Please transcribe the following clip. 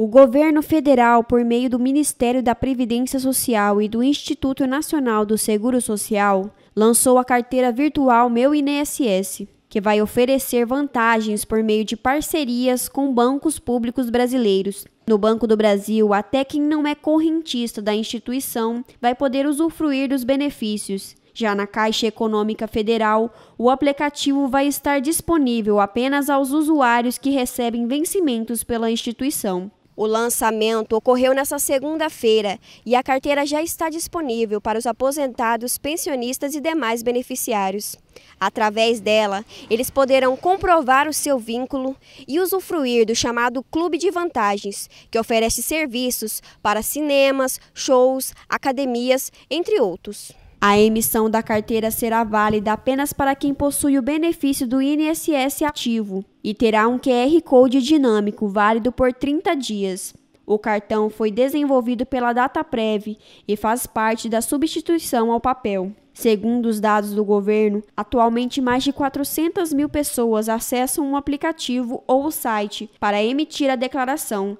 O governo federal, por meio do Ministério da Previdência Social e do Instituto Nacional do Seguro Social, lançou a carteira virtual Meu INSS, que vai oferecer vantagens por meio de parcerias com bancos públicos brasileiros. No Banco do Brasil, até quem não é correntista da instituição vai poder usufruir dos benefícios. Já na Caixa Econômica Federal, o aplicativo vai estar disponível apenas aos usuários que recebem vencimentos pela instituição. O lançamento ocorreu nesta segunda-feira e a carteira já está disponível para os aposentados, pensionistas e demais beneficiários. Através dela, eles poderão comprovar o seu vínculo e usufruir do chamado Clube de Vantagens, que oferece serviços para cinemas, shows, academias, entre outros. A emissão da carteira será válida apenas para quem possui o benefício do INSS ativo e terá um QR Code dinâmico válido por 30 dias. O cartão foi desenvolvido pela DataPrev e faz parte da substituição ao papel. Segundo os dados do governo, atualmente mais de 400 mil pessoas acessam um aplicativo ou o site para emitir a declaração